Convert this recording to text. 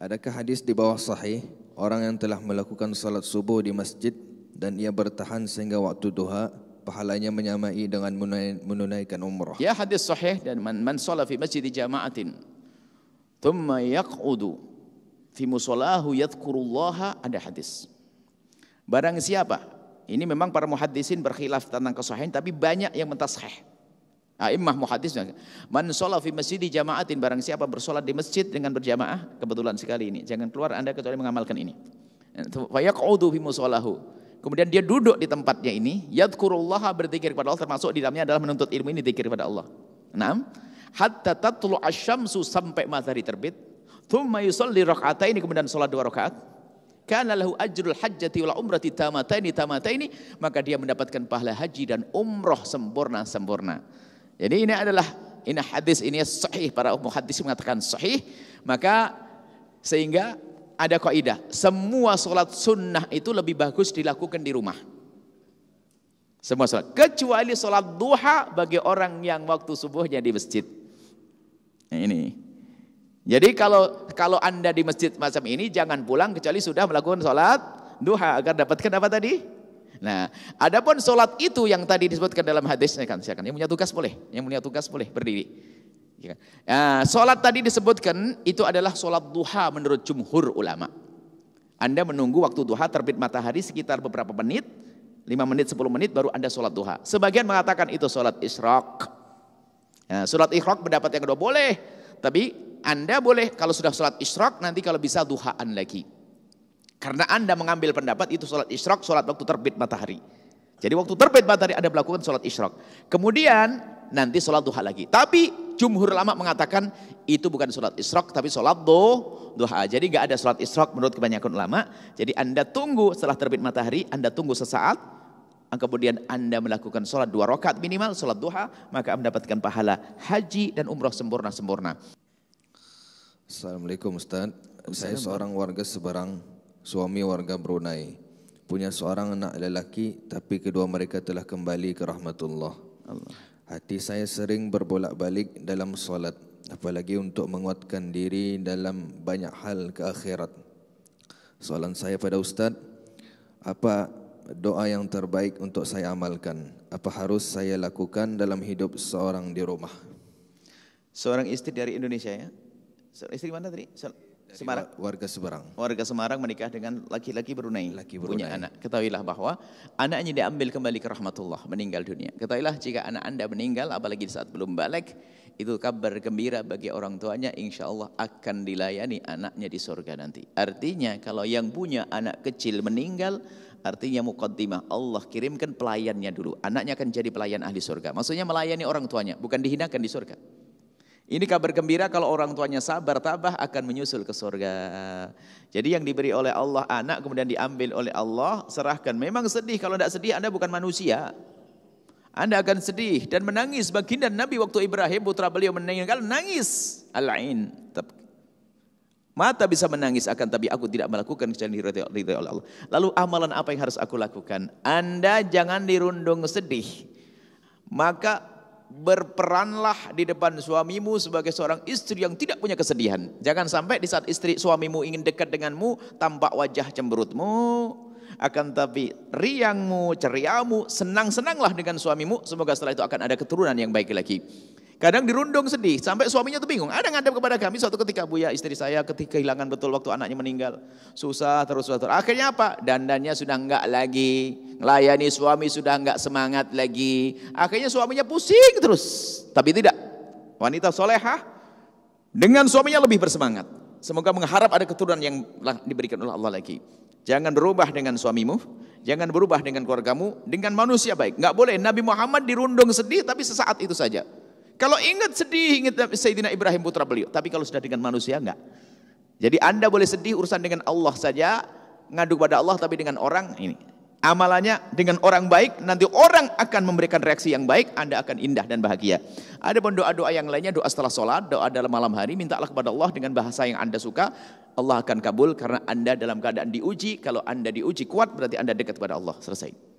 Adakah hadis di bawah sahih orang yang telah melakukan salat subuh di masjid dan ia bertahan sehingga waktu duha pahalanya menyamai dengan menunaikan umrah? Ya hadis sahih dan man, man salat fi masjid jama'atin thumma yaq'udu fi musallahu yadhkurullaha ada hadis. Barang siapa? Ini memang para muhaddisin berkhilaf tentang kesahihan tapi banyak yang mentasheh. A'immah muhadis. Man sholat fi masjid jamaatin. Barang siapa bersolat di masjid dengan berjamaah. Kebetulan sekali ini. Jangan keluar anda kecuali mengamalkan ini. Fayaq'udu fi musolahu. Kemudian dia duduk di tempatnya ini. Yadkurullaha berzikir kepada Allah. Termasuk di dalamnya adalah menuntut ilmu ini zikir kepada Allah. Enam. Hatta tatlu asyamsu sampai matahari terbit. Thumma yusalli ini Kemudian sholat dua rakaat kana lahu ajrul hajjati wal umrati tamataini tamataini maka dia mendapatkan pahala haji dan umroh sempurna sempurna jadi ini adalah ini hadis ini sahih para hadis mengatakan sahih maka sehingga ada kaidah semua sholat sunnah itu lebih bagus dilakukan di rumah. Semua sholat. Kecuali sholat duha bagi orang yang waktu subuhnya di masjid. Nah, ini. Jadi kalau kalau anda di masjid macam ini jangan pulang kecuali sudah melakukan sholat duha agar dapatkan apa tadi? Nah, adapun sholat itu yang tadi disebutkan dalam hadisnya kan, silakan. Yang punya tugas boleh, yang punya tugas boleh berdiri. Ya, nah, sholat tadi disebutkan itu adalah sholat duha menurut jumhur ulama. Anda menunggu waktu duha terbit matahari sekitar beberapa menit, lima menit, sepuluh menit baru Anda sholat duha. Sebagian mengatakan itu sholat isrok. Nah, ya, sholat isrok pendapat yang kedua boleh, tapi Anda boleh kalau sudah sholat isrok nanti kalau bisa duhaan lagi. Karena Anda mengambil pendapat itu sholat isyrok, sholat waktu terbit matahari. Jadi waktu terbit matahari Anda melakukan sholat isyrok. Kemudian nanti sholat duha lagi. Tapi jumhur lama mengatakan itu bukan sholat isyrok tapi sholat duha. Jadi gak ada sholat isyrok menurut kebanyakan ulama. Jadi Anda tunggu setelah terbit matahari, Anda tunggu sesaat. Kemudian Anda melakukan sholat dua rakaat minimal, sholat duha, maka mendapatkan pahala haji dan umroh sempurna-sempurna. Assalamualaikum Ustaz. Saya seorang warga Seberang suami warga Brunei. Punya seorang anak lelaki tapi kedua mereka telah kembali ke rahmatullah. Allah. Hati saya sering berbolak-balik dalam solat. Apalagi untuk menguatkan diri dalam banyak hal ke akhirat. Soalan saya pada Ustaz, apa doa yang terbaik untuk saya amalkan? Apa harus saya lakukan dalam hidup seorang di rumah? Seorang istri dari Indonesia ya? Seorang istri mana tadi? Seorang... Semarang. Warga Semarang. Warga Semarang menikah dengan laki-laki Brunei. Laki Brunei. Punya anak. Ketahuilah bahwa anaknya diambil kembali ke rahmatullah, meninggal dunia. Ketahuilah jika anak Anda meninggal, apalagi saat belum balik, itu kabar gembira bagi orang tuanya, insya Allah akan dilayani anaknya di surga nanti. Artinya kalau yang punya anak kecil meninggal, artinya mukaddimah Allah kirimkan pelayannya dulu. Anaknya akan jadi pelayan ahli surga. Maksudnya melayani orang tuanya, bukan dihinakan di surga. Ini kabar gembira kalau orang tuanya sabar, tabah akan menyusul ke surga. Jadi yang diberi oleh Allah anak kemudian diambil oleh Allah, serahkan. Memang sedih, kalau tidak sedih Anda bukan manusia. Anda akan sedih dan menangis. Baginda Nabi waktu Ibrahim putra beliau meninggal nangis. Alain. Mata bisa menangis akan tapi aku tidak melakukan kecuali diridhai oleh Allah. Lalu amalan apa yang harus aku lakukan? Anda jangan dirundung sedih. Maka berperanlah di depan suamimu sebagai seorang istri yang tidak punya kesedihan. Jangan sampai di saat istri suamimu ingin dekat denganmu tampak wajah cemberutmu, akan tapi riangmu, ceriamu, senang-senanglah dengan suamimu. Semoga setelah itu akan ada keturunan yang baik lagi. Kadang dirundung sedih, sampai suaminya tuh bingung. Ada ngadap kepada kami suatu ketika Buya istri saya ketika kehilangan betul waktu anaknya meninggal. Susah terus suatu. Akhirnya apa? Dandannya sudah enggak lagi. Melayani suami sudah enggak semangat lagi. Akhirnya suaminya pusing terus. Tapi tidak. Wanita solehah dengan suaminya lebih bersemangat. Semoga mengharap ada keturunan yang diberikan oleh Allah lagi. Jangan berubah dengan suamimu, jangan berubah dengan keluargamu, dengan manusia baik. Enggak boleh Nabi Muhammad dirundung sedih tapi sesaat itu saja. Kalau ingat sedih, ingat Sayyidina Ibrahim putra beliau. Tapi kalau sudah dengan manusia, enggak. Jadi anda boleh sedih urusan dengan Allah saja, ngadu kepada Allah tapi dengan orang ini. Amalannya dengan orang baik, nanti orang akan memberikan reaksi yang baik, anda akan indah dan bahagia. Ada pun doa-doa yang lainnya, doa setelah sholat, doa dalam malam hari, mintalah kepada Allah dengan bahasa yang anda suka, Allah akan kabul karena anda dalam keadaan diuji, kalau anda diuji kuat berarti anda dekat kepada Allah, selesai.